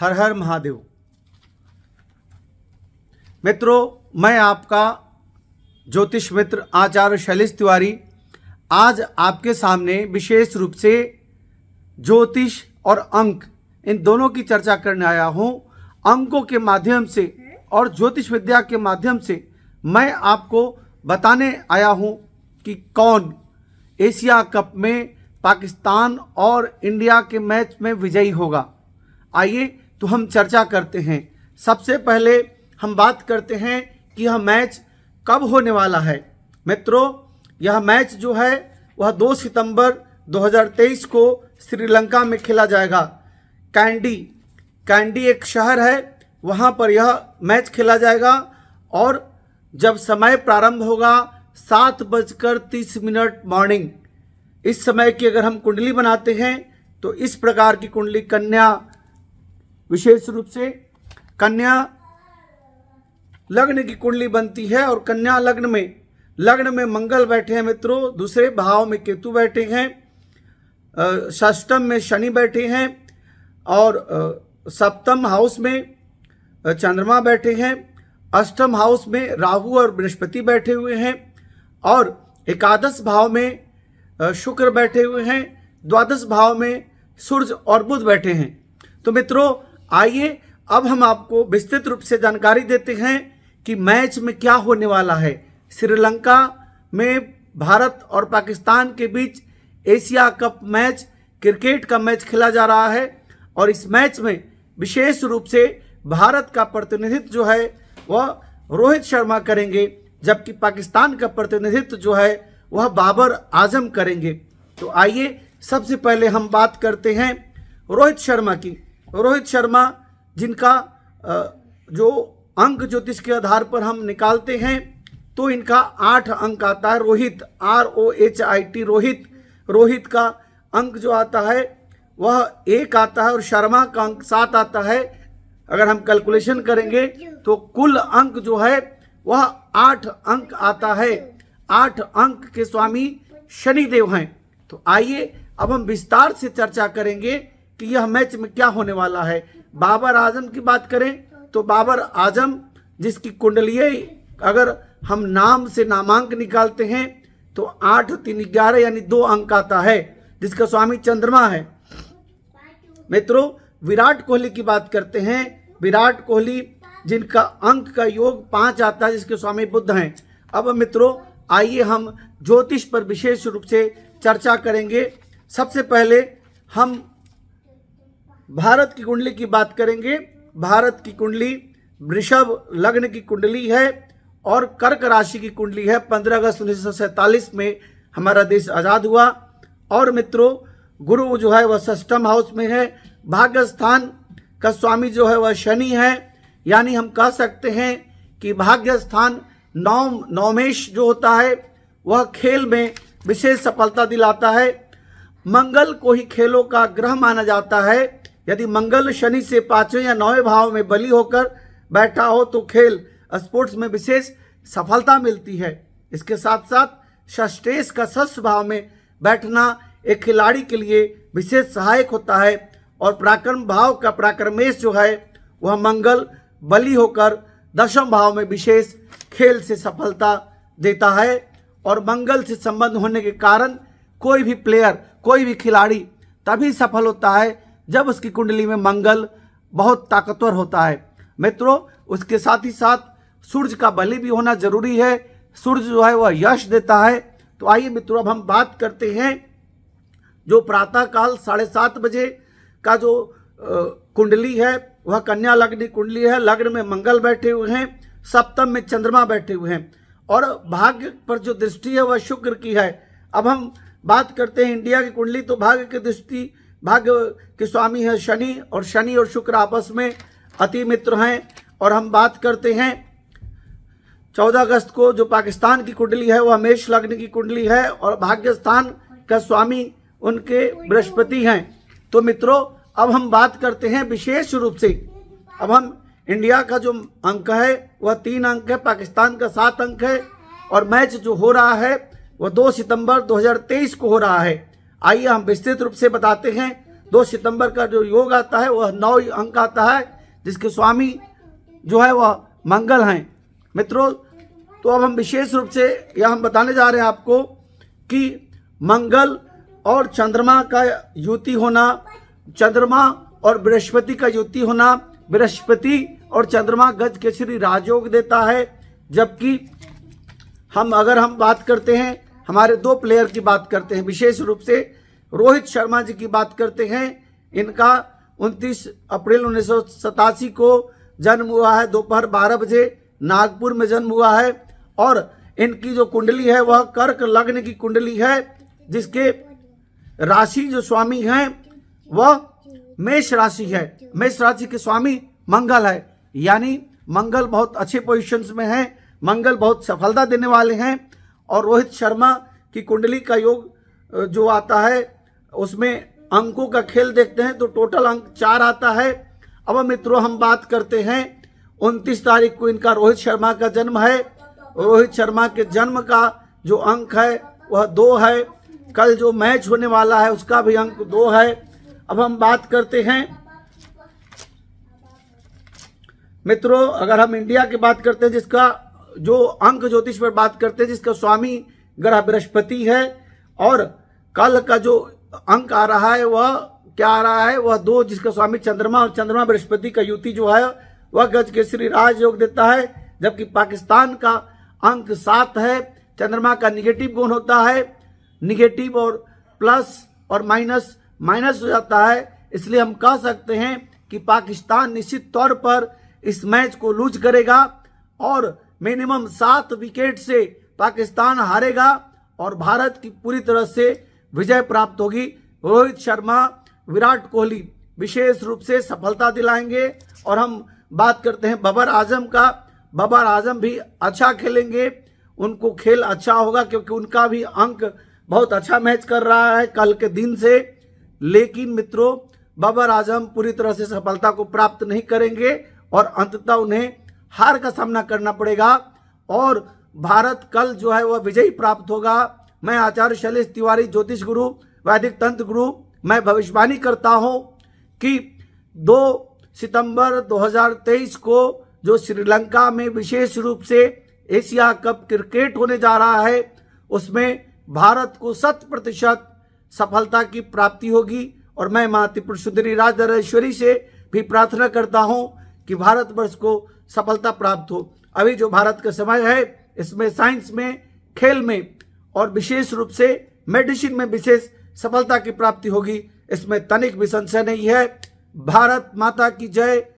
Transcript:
हर हर महादेव मित्रों मैं आपका ज्योतिष मित्र आचार्य शैलेश तिवारी आज आपके सामने विशेष रूप से ज्योतिष और अंक इन दोनों की चर्चा करने आया हूं अंकों के माध्यम से और ज्योतिष विद्या के माध्यम से मैं आपको बताने आया हूं कि कौन एशिया कप में पाकिस्तान और इंडिया के मैच में विजयी होगा आइए तो हम चर्चा करते हैं सबसे पहले हम बात करते हैं कि यह मैच कब होने वाला है मित्रों यह मैच जो है वह 2 सितंबर 2023 को श्रीलंका में खेला जाएगा कैंडी कैंडी एक शहर है वहाँ पर यह मैच खेला जाएगा और जब समय प्रारंभ होगा सात बजकर तीस मिनट मॉर्निंग इस समय की अगर हम कुंडली बनाते हैं तो इस प्रकार की कुंडली कन्या विशेष रूप से कन्या लग्न की कुंडली बनती है और कन्या लग्न में लग्न में मंगल बैठे हैं मित्रों दूसरे भाव में केतु बैठे हैं षष्टम में शनि बैठे हैं और सप्तम हाउस में चंद्रमा बैठे हैं अष्टम हाउस में राहु और बृहस्पति बैठे हुए हैं और एकादश भाव में शुक्र बैठे हुए हैं द्वादश भाव में सूर्य और बुध बैठे हैं तो मित्रों आइए अब हम आपको विस्तृत रूप से जानकारी देते हैं कि मैच में क्या होने वाला है श्रीलंका में भारत और पाकिस्तान के बीच एशिया कप मैच क्रिकेट का मैच खेला जा रहा है और इस मैच में विशेष रूप से भारत का प्रतिनिधित्व जो है वह रोहित शर्मा करेंगे जबकि पाकिस्तान का प्रतिनिधित्व जो है वह बाबर आजम करेंगे तो आइए सबसे पहले हम बात करते हैं रोहित शर्मा की रोहित शर्मा जिनका जो अंक ज्योतिष के आधार पर हम निकालते हैं तो इनका आठ अंक आता है Rohit R O H I T Rohit Rohit का अंक जो आता है वह एक आता है और शर्मा का अंक सात आता है अगर हम कैलकुलेशन करेंगे तो कुल अंक जो है वह आठ अंक आता है आठ अंक के स्वामी शनिदेव हैं तो आइए अब हम विस्तार से चर्चा करेंगे कि यह मैच में क्या होने वाला है बाबर आजम की बात करें तो बाबर आजम जिसकी कुंडलीय अगर हम नाम से नामांक निकालते हैं तो आठ तीन ग्यारह यानी दो अंक आता है जिसका स्वामी चंद्रमा है मित्रों विराट कोहली की बात करते हैं विराट कोहली जिनका अंक का योग पांच आता है जिसके स्वामी बुद्ध हैं अब मित्रों आइए हम ज्योतिष पर विशेष रूप से चर्चा करेंगे सबसे पहले हम भारत की कुंडली की बात करेंगे भारत की कुंडली वृषभ लग्न की कुंडली है और कर्क राशि की कुंडली है 15 अगस्त उन्नीस में हमारा देश आज़ाद हुआ और मित्रों गुरु जो है वह सष्टम हाउस में है भाग्य स्थान का स्वामी जो है वह शनि है यानी हम कह सकते हैं कि भाग्य स्थान नौम नौमेश जो होता है वह खेल में विशेष सफलता दिलाता है मंगल को ही खेलों का ग्रह माना जाता है यदि मंगल शनि से पांचवें या नौवें भाव में बलि होकर बैठा हो तो खेल स्पोर्ट्स में विशेष सफलता मिलती है इसके साथ साथ षष्टेश का षष्ठ भाव में बैठना एक खिलाड़ी के लिए विशेष सहायक होता है और पराक्रम भाव का पराक्रमेश जो है वह मंगल बलि होकर दशम भाव में विशेष खेल से सफलता देता है और मंगल से संबंध होने के कारण कोई भी प्लेयर कोई भी खिलाड़ी तभी सफल होता है जब उसकी कुंडली में मंगल बहुत ताकतवर होता है मित्रों उसके साथ ही साथ सूर्य का बलि भी होना जरूरी है सूर्य जो है वह यश देता है तो आइए मित्रों अब हम बात करते हैं जो प्रातः काल साढ़े सात बजे का जो कुंडली है वह कन्या लग्न कुंडली है लग्न में मंगल बैठे हुए हैं सप्तम में चंद्रमा बैठे हुए हैं और भाग्य पर जो दृष्टि है वह शुक्र की है अब हम बात करते हैं इंडिया की कुंडली तो भाग्य की दृष्टि भाग्य के स्वामी है शनि और शनि और शुक्र आपस में अति मित्र हैं और हम बात करते हैं चौदह अगस्त को जो पाकिस्तान की कुंडली है वह मेष लग्न की कुंडली है और भाग्यस्थान का स्वामी उनके बृहस्पति हैं तो मित्रों अब हम बात करते हैं विशेष रूप से अब हम इंडिया का जो अंक है वह तीन अंक है पाकिस्तान का सात अंक है और मैच जो हो रहा है वह दो सितंबर 2023 को हो रहा है आइए हम विस्तृत रूप से बताते हैं दो सितंबर का जो योग आता है वह नौ अंक आता है जिसके स्वामी जो है वह मंगल हैं मित्रों तो अब हम विशेष रूप से यह हम बताने जा रहे हैं आपको कि मंगल और चंद्रमा का युति होना चंद्रमा और बृहस्पति का युति होना बृहस्पति और चंद्रमा गज के श्री राजयोग देता है जबकि हम अगर हम बात करते हैं हमारे दो प्लेयर की बात करते हैं विशेष रूप से रोहित शर्मा जी की बात करते हैं इनका 29 अप्रैल उन्नीस को जन्म हुआ है दोपहर 12 बजे नागपुर में जन्म हुआ है और इनकी जो कुंडली है वह कर्क लग्न की कुंडली है जिसके राशि जो स्वामी हैं वह मेष राशि है मेष राशि के स्वामी मंगल है यानी मंगल बहुत अच्छे पोजिशन में हैं मंगल बहुत सफलता देने वाले हैं और रोहित शर्मा की कुंडली का योग जो आता है उसमें अंकों का खेल देखते हैं तो टोटल अंक चार आता है अब मित्रों हम बात करते हैं उनतीस तारीख को इनका रोहित शर्मा का जन्म है रोहित शर्मा के जन्म का जो अंक है वह दो है कल जो मैच होने वाला है उसका भी अंक दो है अब हम बात करते हैं मित्रों अगर हम इंडिया की बात करते हैं जिसका जो अंक ज्योतिष पर बात करते हैं जिसका स्वामी ग्रह बृहस्पति है और कल का जो अंक आ रहा है वह क्या आ रहा है वह दो जिसका स्वामी चंद्रमा और चंद्रमा बृहस्पति का युति जो है वह गज के श्री राज योग देता है जबकि पाकिस्तान का अंक सात है चंद्रमा का निगेटिव गुण होता है निगेटिव और प्लस और माइनस माइनस हो जाता है इसलिए हम कह सकते हैं कि पाकिस्तान निश्चित तौर पर इस मैच को लूज करेगा और मिनिमम सात विकेट से पाकिस्तान हारेगा और भारत की पूरी तरह से विजय प्राप्त होगी रोहित शर्मा विराट कोहली विशेष रूप से सफलता दिलाएंगे और हम बात करते हैं बबर आजम का बबर आजम भी अच्छा खेलेंगे उनको खेल अच्छा होगा क्योंकि उनका भी अंक बहुत अच्छा मैच कर रहा है कल के दिन से लेकिन मित्रों बाबर आजम पूरी तरह से सफलता को प्राप्त नहीं करेंगे और अंततः उन्हें हार का सामना करना पड़ेगा और भारत कल जो है वह विजयी प्राप्त होगा मैं आचार्य शैलेश तिवारी ज्योतिष गुरु वैदिक तंत्र गुरु मैं भविष्यवाणी करता हूं कि 2 सितंबर 2023 को जो श्रीलंका में विशेष रूप से एशिया कप क्रिकेट होने जा रहा है उसमें भारत को शत प्रतिशत सफलता की प्राप्ति होगी और मैं माँ त्रिपुर सुंदरी राजधरेश्वरी से भी प्रार्थना करता हूँ कि भारतवर्ष को सफलता प्राप्त हो अभी जो भारत का समय है इसमें साइंस में खेल में और विशेष रूप से मेडिसिन में विशेष सफलता की प्राप्ति होगी इसमें तनिक भी संशय नहीं है भारत माता की जय